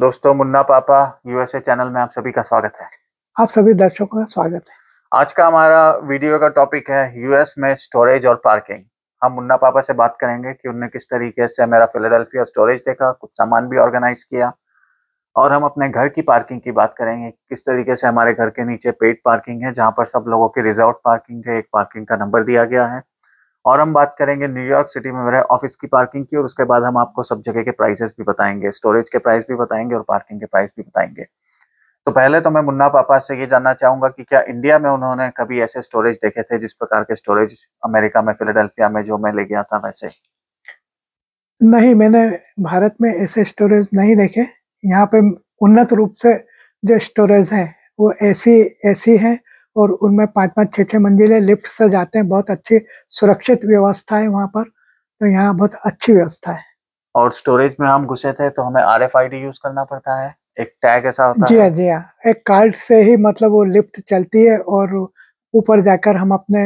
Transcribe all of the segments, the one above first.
दोस्तों मुन्ना पापा USA channel में आप सभी का स्वागत है आप सभी दर्शकों का स्वागत है आज का हमारा वीडियो का टॉपिक है यूएस में स्टोरेज और पार्किंग हम मुन्ना पापा से बात करेंगे कि उनने किस तरीके से मेरा फिलाडेल्फिया स्टोरेज देखा कुछ सामान भी ऑर्गेनाइज किया और हम अपने घर की पार्किंग की बात करेंगे किस तरीके से हमारे घर के नीचे पेड पार्किंग है जहाँ पर सब लोगों की रिजॉर्ट पार्किंग है एक पार्किंग का नंबर दिया गया है और हम बात करेंगे न्यूयॉर्क सिटी में मेरे ऑफिस की पार्किंग की और उसके बाद हम आपको सब जगह के प्राइसेस भी बताएंगे स्टोरेज के प्राइस भी बताएंगे और पार्किंग के प्राइस भी बताएंगे तो पहले तो मैं मुन्ना पापा से ये जानना चाहूंगा कि क्या इंडिया में उन्होंने कभी ऐसे स्टोरेज देखे थे जिस प्रकार के स्टोरेज अमेरिका में फिलाडेल्फिया में जो मैं ले गया था वैसे नहीं मैंने भारत में ऐसे स्टोरेज नहीं देखे यहाँ पे उन्नत रूप से जो स्टोरेज है वो ऐसी ऐसी है और उनमें पाँच पाँच छह छह मंजिलें लिफ्ट से जाते हैं बहुत अच्छी सुरक्षित व्यवस्था है वहाँ पर तो यहाँ बहुत अच्छी व्यवस्था है और स्टोरेज में हम घुसे थे तो हमें आर यूज करना पड़ता है एक टैग ऐसा होता जी है हाँ, जी हाँ एक कार्ड से ही मतलब वो लिफ्ट चलती है और ऊपर जाकर हम अपने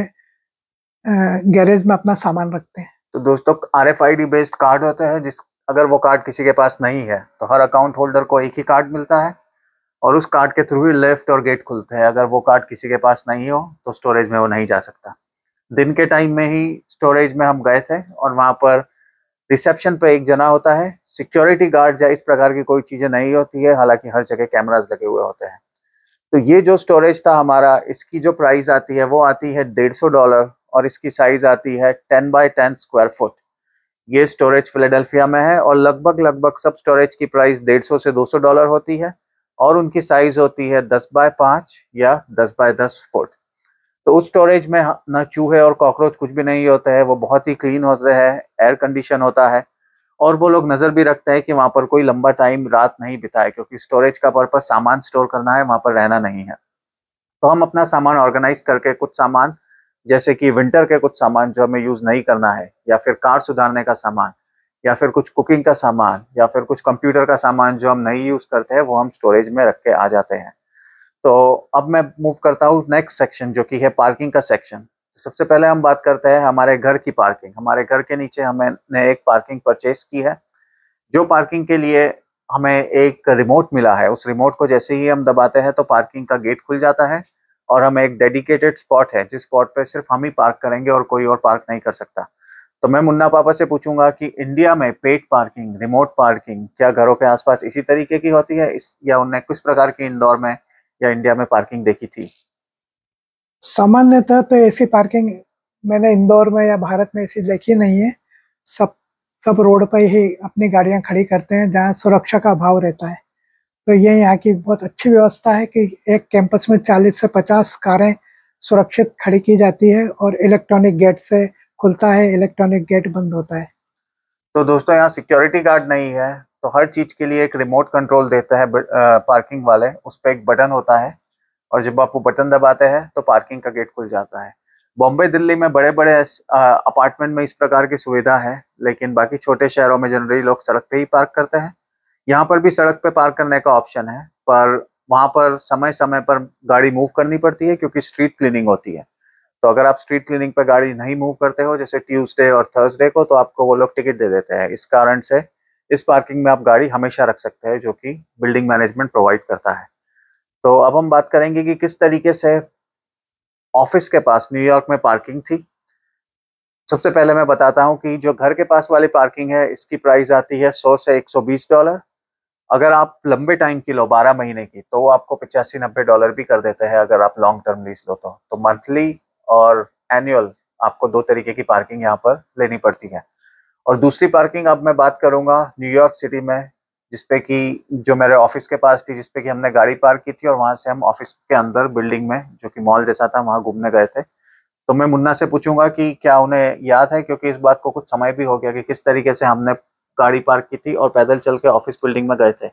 गैरेज में अपना सामान रखते हैं तो दोस्तों R F I D based card होते हैं जिस अगर वो कार्ड किसी के पास नहीं है तो हर अकाउंट होल्डर को एक ही कार्ड मिलता है और उस कार्ड के थ्रू ही लेफ्ट और गेट खुलते हैं अगर वो कार्ड किसी के पास नहीं हो तो स्टोरेज में वो नहीं जा सकता दिन के टाइम में ही स्टोरेज में हम गए थे और वहाँ पर रिसेप्शन पे एक जना होता है सिक्योरिटी गार्ड या इस प्रकार की कोई चीज़ें नहीं होती है हालांकि हर जगह कैमराज लगे हुए होते हैं तो ये जो स्टोरेज था हमारा इसकी जो प्राइस आती है वो आती है डेढ़ सौ डॉलर और इसकी साइज आती है ten by ten square foot ये स्टोरेज फिलाडेल्फिया में है और लगभग लगभग सब स्टोरेज की प्राइस डेढ़ सौ से दो सौ डॉलर होती है और उनकी साइज होती है दस बाय पांच या दस बाय दस फुट तो उस स्टोरेज में ना चूहे और कॉकरोच कुछ भी नहीं होते हैं वो बहुत ही क्लीन होते हैं एयर कंडीशन होता है और वो लोग नज़र भी रखते हैं कि वहाँ पर कोई लंबा टाइम रात नहीं बिताए क्योंकि स्टोरेज का पर्पज़ सामान स्टोर करना है वहां पर रहना नहीं है तो हम अपना सामान ऑर्गेनाइज करके कुछ सामान जैसे कि विंटर के कुछ सामान जो हमें यूज़ नहीं करना है या फिर कार सुधारने का सामान या फिर कुछ कुकिंग का सामान या फिर कुछ कंप्यूटर का सामान जो हम नहीं यूज़ करते हैं वो हम स्टोरेज में रख के आ जाते हैं तो अब मैं मूव करता हूँ नेक्स्ट सेक्शन जो कि है पार्किंग का सेक्शन तो सबसे पहले हम बात करते हैं हमारे घर की पार्किंग हमारे घर के नीचे हमें एक पार्किंग परचेज की है जो पार्किंग के लिए हमें एक रिमोट मिला है उस रिमोट को जैसे ही हम दबाते हैं तो पार्किंग का गेट खुल जाता है और हमें एक डेडिकेटेड स्पॉट है जिस स्पॉट पर सिर्फ हम ही पार्क करेंगे और कोई और पार्क नहीं कर सकता तो मैं मुन्ना पापा से पूछूंगा कि इंडिया में पेड पार्किंग रिमोट पार्किंग क्या घरों के आसपास इसी तरीके की होती है इस या उन्हें किस प्रकार की इंदौर में या इंडिया में पार्किंग देखी थी सामान्यतः तो ऐसी पार्किंग मैंने इंदौर में या भारत में ऐसी देखी नहीं है सब सब रोड पर ही अपनी गाड़ियां खड़ी करते हैं जहाँ सुरक्षा का अभाव रहता है तो ये यहाँ की बहुत अच्छी व्यवस्था है कि एक कैंपस में 40 से 50 कारें सुरक्षित खड़ी की जाती है और इलेक्ट्रॉनिक गेट से खुलता है इलेक्ट्रॉनिक गेट बंद होता है तो दोस्तों यहाँ सिक्योरिटी गार्ड नहीं है तो हर चीज़ के लिए एक रिमोट कंट्रोल देता है पार्किंग वाले उस पर एक बटन होता है और जब आप वो बटन दबाते हैं तो पार्किंग का गेट खुल जाता है बॉम्बे दिल्ली में बड़े बड़े अपार्टमेंट में इस प्रकार की सुविधा है लेकिन बाकी छोटे शहरों में जनरली लोग सड़क पे ही पार्क करते हैं यहाँ पर भी सड़क पे पार्क करने का ऑप्शन है पर वहाँ पर समय समय पर गाड़ी मूव करनी पड़ती है क्योंकि स्ट्रीट क्लीनिंग होती है तो अगर आप स्ट्रीट क्लीनिंग पर गाड़ी नहीं मूव करते हो जैसे ट्यूसडे और थर्सडे को तो आपको वो लोग टिकट दे देते हैं इस कारण से इस पार्किंग में आप गाड़ी हमेशा रख सकते हैं जो कि बिल्डिंग मैनेजमेंट प्रोवाइड करता है तो अब हम बात करेंगे कि किस तरीके से ऑफिस के पास न्यूयॉर्क में पार्किंग थी सबसे पहले मैं बताता हूं कि जो घर के पास वाली पार्किंग है इसकी प्राइस आती है 100 से 120 डॉलर अगर आप लंबे टाइम की लो 12 महीने की तो वो आपको पिचासी नब्बे डॉलर भी कर देते हैं अगर आप लॉन्ग टर्म लीज लो तो, तो मंथली और एनुअल आपको दो तरीके की पार्किंग यहाँ पर लेनी पड़ती है और दूसरी पार्किंग अब मैं बात करूंगा न्यूयॉर्क सिटी में जिसपे कि जो मेरे ऑफिस के पास थी जिसपे कि हमने गाड़ी पार्क की थी और वहां से हम ऑफिस के अंदर बिल्डिंग में जो कि मॉल जैसा था वहां घूमने गए थे तो मैं मुन्ना से पूछूंगा कि क्या उन्हें याद है क्योंकि इस बात को कुछ समय भी हो गया कि किस तरीके से हमने गाड़ी पार्क की थी और पैदल चल के ऑफिस बिल्डिंग में गए थे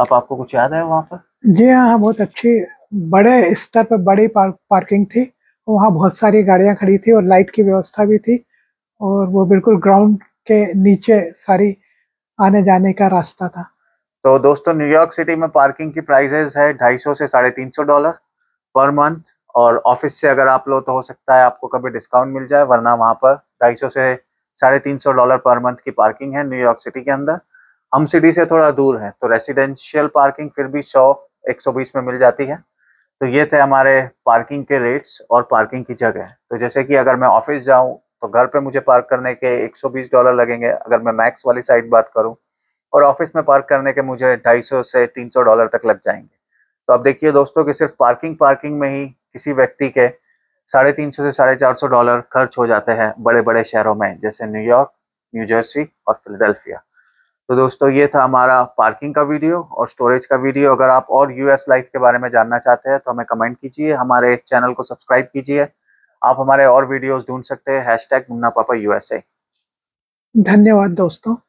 अब आपको कुछ याद है वहां पर जी हाँ बहुत अच्छी बड़े स्तर पर बड़ी पार, पार्किंग थी वहाँ बहुत सारी गाड़ियाँ खड़ी थी और लाइट की व्यवस्था भी थी और वो बिल्कुल ग्राउंड के नीचे सारी आने जाने का रास्ता था तो दोस्तों न्यूयॉर्क सिटी में पार्किंग की प्राइजेज है ढाई सौ से साढ़े तीन सौ डॉलर पर मंथ और ऑफिस से अगर आप लो तो हो सकता है आपको कभी डिस्काउंट मिल जाए वरना वहाँ पर ढाई सौ से साढ़े तीन सौ डॉलर पर मंथ की पार्किंग है न्यूयॉर्क सिटी के अंदर हम सिटी से थोड़ा दूर है तो रेसिडेंशियल पार्किंग फिर भी सौ एक सौ बीस में मिल जाती है तो ये थे हमारे पार्किंग के रेट्स और पार्किंग की जगह तो जैसे कि अगर मैं ऑफिस जाऊँ तो घर पे मुझे पार्क करने के 120 डॉलर लगेंगे अगर मैं मैक्स वाली साइड बात करूँ और ऑफिस में पार्क करने के मुझे 250 से 300 डॉलर तक लग जाएंगे तो अब देखिए दोस्तों कि सिर्फ पार्किंग पार्किंग में ही किसी व्यक्ति के साढ़े तीन सौ से साढ़े चार सौ डॉलर खर्च हो जाते हैं बड़े बड़े शहरों में जैसे न्यूयॉर्क न्यूजर्सी और फिलडेल्फिया तो दोस्तों ये था हमारा पार्किंग का वीडियो और स्टोरेज का वीडियो अगर आप और यूएस लाइफ के बारे में जानना चाहते हैं तो हमें कमेंट कीजिए हमारे चैनल को सब्सक्राइब कीजिए आप हमारे और वीडियोस ढूंढ सकते हैं हैश टैग मुन्ना पापा यूएसए धन्यवाद दोस्तों